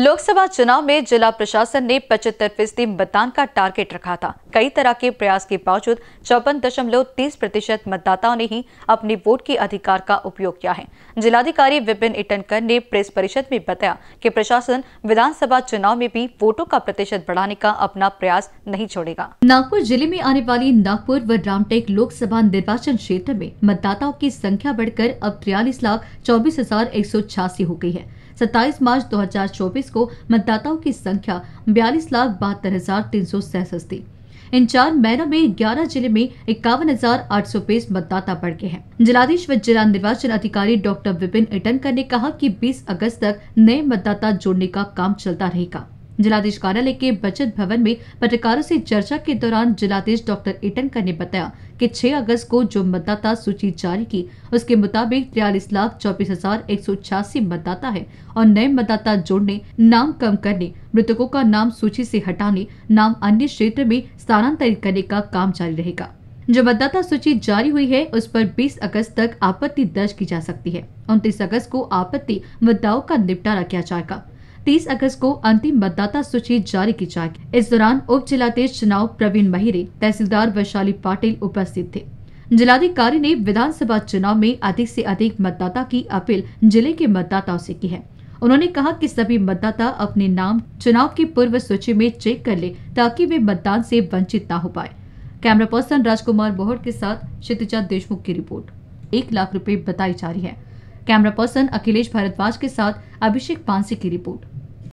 लोकसभा चुनाव में जिला प्रशासन ने पचहत्तर फीसदी मतदान का टारगेट रखा था कई तरह के प्रयास के बावजूद चौवन दशमलव तीस प्रतिशत मतदाताओं ने ही अपने वोट के अधिकार का उपयोग किया है जिलाधिकारी विपिन इटनकर ने प्रेस परिषद में बताया कि प्रशासन विधानसभा चुनाव में भी वोटों का प्रतिशत बढ़ाने का अपना प्रयास नहीं छोड़ेगा नागपुर जिले में आने वाली नागपुर व रामटेक लोकसभा निर्वाचन क्षेत्र में मतदाताओं की संख्या बढ़कर अब तिरयालीस लाख चौबीस हजार एक सौ छियासी हो गयी है सत्ताईस मार्च 2024 को मतदाताओं की संख्या बयालीस लाख बहत्तर हजार तीन सौ सैंसठ थी इन चार महीनों में 11 जिले में इक्यावन हजार आठ सौ बीस मतदाता बढ़ गए हैं जिलाधीश व जिला निर्वाचन अधिकारी डॉक्टर विपिन इटनकर ने कहा कि 20 अगस्त तक नए मतदाता जोड़ने का काम चलता रहेगा जिलाधीश कार्यालय के बचत भवन में पत्रकारों से चर्चा के दौरान जिलाधीश डॉक्टर इटनकर ने बताया कि 6 अगस्त को जो मतदाता सूची जारी की उसके मुताबिक तिरालीस लाख चौबीस हजार एक सौ छियासी मतदाता है और नए मतदाता जोड़ने नाम कम करने मृतकों का नाम सूची से हटाने नाम अन्य क्षेत्र में स्थानांतरित करने का काम जारी रहेगा जो मतदाता सूची जारी हुई है उस पर 20 अगस्त तक आपत्ति दर्ज की जा सकती है उनतीस अगस्त को आपत्ति मतदाओं का निपटारा किया जाएगा 30 अगस्त को अंतिम मतदाता सूची जारी की जाएगी इस दौरान उप जिलाधीश चुनाव प्रवीण महिरे तहसीलदार वैशाली पाटिल उपस्थित थे जिलाधिकारी ने विधानसभा चुनाव में अधिक से अधिक मतदाता की अपील जिले के मतदाताओं से की है उन्होंने कहा कि सभी मतदाता अपने नाम चुनाव की पूर्व सूची में चेक कर ले ताकि वे मतदान से वंचित न हो पाए कैमरा पर्सन राजकुमार बोहर के साथ क्षितिजा देशमुख की रिपोर्ट एक लाख रुपए बताई जा रही है कैमरा पर्सन अखिलेश भारद्वाज के साथ अभिषेक पांसी की रिपोर्ट